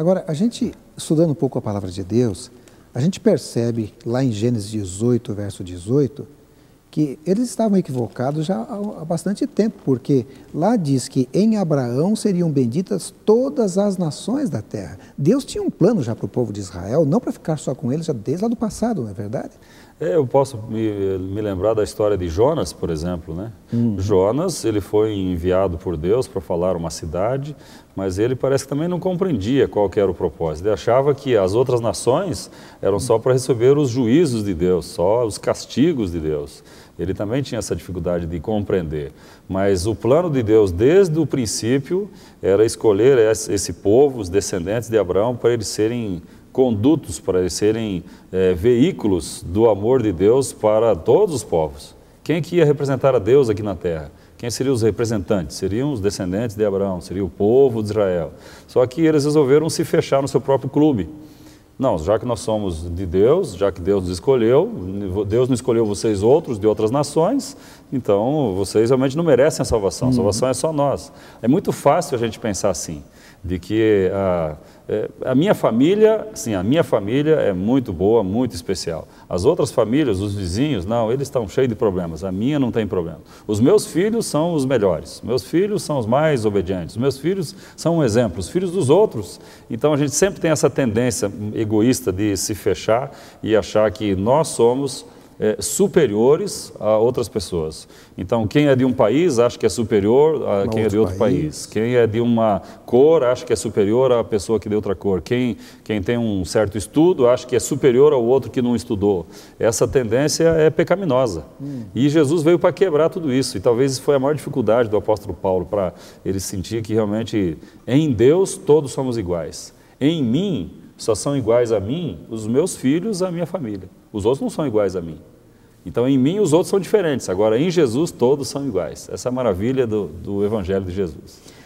Agora, a gente, estudando um pouco a palavra de Deus, a gente percebe lá em Gênesis 18, verso 18, que eles estavam equivocados já há bastante tempo, porque lá diz que em Abraão seriam benditas todas as nações da terra. Deus tinha um plano já para o povo de Israel, não para ficar só com eles já desde lá do passado, não é verdade? É, eu posso me, me, lembrar da história de Jonas, por exemplo, né? Hum. Jonas, ele foi enviado por Deus para falar uma cidade, mas ele parece que também não compreendia qual era o propósito. Ele achava que as outras nações eram só para receber os juízos de Deus, só os castigos de Deus. Ele também tinha essa dificuldade de compreender. Mas o plano de Deus, desde o princípio, era escolher esse povo, os descendentes de Abraão, para eles serem condutos, para eles serem é, veículos do amor de Deus para todos os povos. Quem que ia representar a Deus aqui na terra? Quem seriam os representantes? Seriam os descendentes de Abraão, seria o povo de Israel. Só que eles resolveram se fechar no seu próprio clube. Não, já que nós somos de Deus, já que Deus nos escolheu, Deus não escolheu vocês outros de outras nações, então vocês realmente não merecem a salvação. A uhum. salvação é só nós. É muito fácil a gente pensar assim, de que a, ah, é, a minha família, sim, a minha família é muito boa, muito especial. As outras famílias, os vizinhos, não, eles estão cheios de problemas. A minha não tem problema. Os meus filhos são os melhores. Meus filhos são os mais obedientes. Meus filhos são um exemplo, os filhos dos outros. Então a gente sempre tem essa tendência egoísta de se fechar e achar que nós somos é, superiores a outras pessoas. Então, quem é de um país acha que é superior a quem é de outro país. país. Quem é de uma cor acha que é superior à pessoa que de outra cor. Quem, quem tem um certo estudo acha que é superior ao outro que não estudou. Essa tendência é pecaminosa. Hum. E Jesus veio para quebrar tudo isso. E talvez isso foi a maior dificuldade do apóstolo Paulo, para ele sentir que realmente em Deus todos somos iguais. Em mim só são iguais a mim os meus filhos, a minha família. Os outros não são iguais a mim. Então, em mim, os outros são diferentes. Agora, em Jesus, todos são iguais. Essa é a maravilha do, do Evangelho de Jesus.